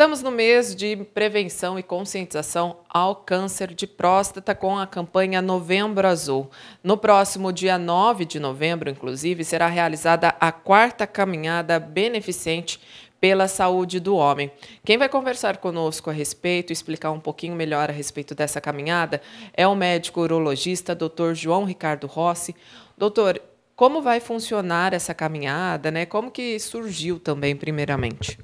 Estamos no mês de prevenção e conscientização ao câncer de próstata com a campanha Novembro Azul. No próximo dia 9 de novembro, inclusive, será realizada a quarta caminhada beneficente pela saúde do homem. Quem vai conversar conosco a respeito, explicar um pouquinho melhor a respeito dessa caminhada, é o médico urologista Dr. João Ricardo Rossi. Doutor, como vai funcionar essa caminhada, né? Como que surgiu também primeiramente?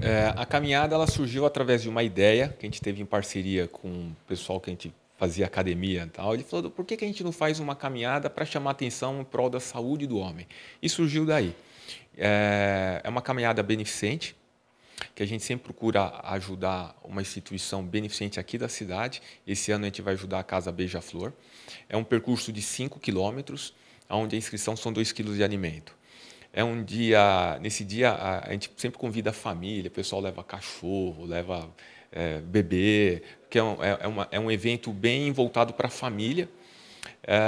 É, a caminhada ela surgiu através de uma ideia que a gente teve em parceria com o pessoal que a gente fazia academia e tal. Ele falou: por que, que a gente não faz uma caminhada para chamar atenção em prol da saúde do homem? E surgiu daí. É, é uma caminhada beneficente, que a gente sempre procura ajudar uma instituição beneficente aqui da cidade. Esse ano a gente vai ajudar a Casa Beija-Flor. É um percurso de 5 quilômetros, onde a inscrição são 2 quilos de alimento. É um dia, nesse dia a, a gente sempre convida a família, o pessoal leva cachorro, leva é, bebê, que é um, é, é, uma, é um evento bem voltado para a família, é,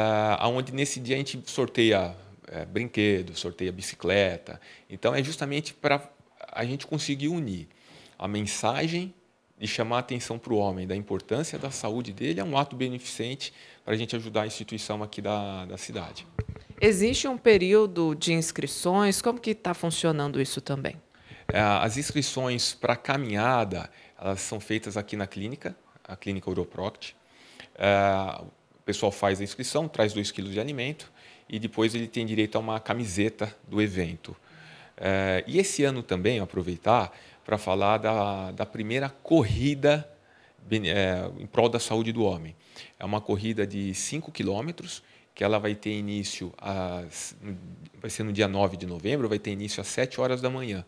onde nesse dia a gente sorteia é, brinquedo, sorteia bicicleta. Então é justamente para a gente conseguir unir a mensagem e chamar a atenção para o homem da importância da saúde dele é um ato beneficente para a gente ajudar a instituição aqui da, da cidade. Existe um período de inscrições? Como que está funcionando isso também? É, as inscrições para caminhada, elas são feitas aqui na clínica, a clínica Uroproct. É, o pessoal faz a inscrição, traz dois quilos de alimento e depois ele tem direito a uma camiseta do evento. É, e esse ano também, aproveitar para falar da, da primeira corrida em prol da saúde do homem. É uma corrida de 5 quilômetros que ela vai ter início às, vai ser no dia 9 de novembro, vai ter início às 7 horas da manhã.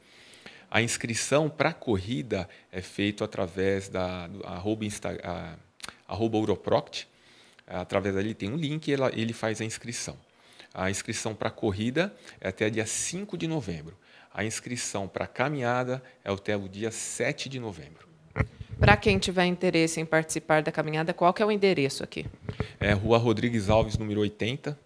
A inscrição para a corrida é feita através da arroba, Insta, a, arroba Europroct. Através dali tem um link e ela, ele faz a inscrição. A inscrição para a corrida é até dia 5 de novembro. A inscrição para a caminhada é até o dia 7 de novembro. Para quem tiver interesse em participar da caminhada, qual que é o endereço aqui? é Rua Rodrigues Alves, número 80.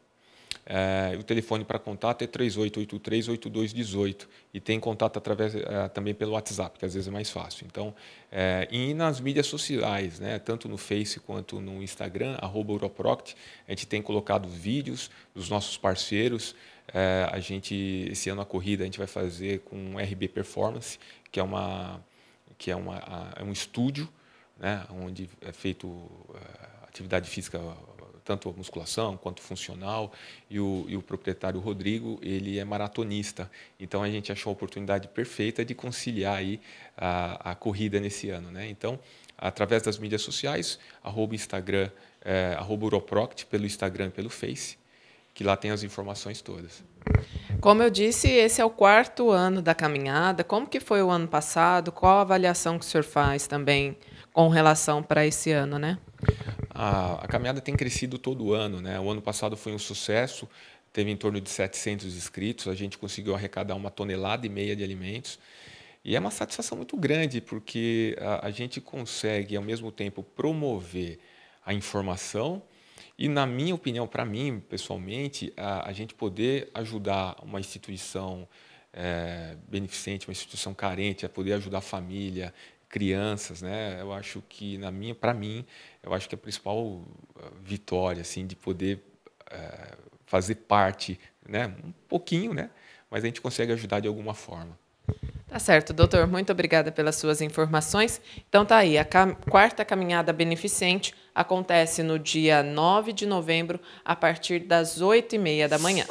É, o telefone para contato é 3883-8218. e tem contato através é, também pelo WhatsApp, que às vezes é mais fácil. Então, é, e nas mídias sociais, né, tanto no Face quanto no Instagram, Europroct, a gente tem colocado vídeos dos nossos parceiros. É, a gente, esse ano a corrida a gente vai fazer com RB Performance, que é, uma, que é, uma, é um estúdio né, onde é feito é, atividade física tanto musculação quanto funcional, e o, e o, proprietário Rodrigo, ele é maratonista. Então a gente achou a oportunidade perfeita de conciliar aí a, a corrida nesse ano. Né? Então, através das mídias sociais, arroba Instagram, é, arroba Uroproct, pelo Instagram e pelo Face, que lá tem as informações todas. Como eu disse, esse é o quarto ano da caminhada. Como que foi o ano passado? Qual a avaliação que o senhor faz também com relação para esse ano, né? a, a caminhada tem crescido todo ano. Né? O ano passado foi um sucesso, teve em torno de 700 inscritos, a gente conseguiu arrecadar uma tonelada e meia de alimentos. E é uma satisfação muito grande, porque a, a gente consegue, ao mesmo tempo, promover a informação e, na minha opinião, para mim, pessoalmente, a, a, gente poder ajudar uma instituição é, beneficente, uma instituição carente, a poder ajudar a família, crianças, né? Eu acho que na minha, para mim, eu acho que a principal eh, vitória, assim, de poder é, fazer parte, né? Um pouquinho, né? Mas a gente consegue ajudar de alguma forma. Tá certo, doutor. Muito obrigada pelas suas informações. Então tá aí, a cam quarta caminhada beneficente acontece no dia 9 de novembro, a partir das 8 e meia da manhã.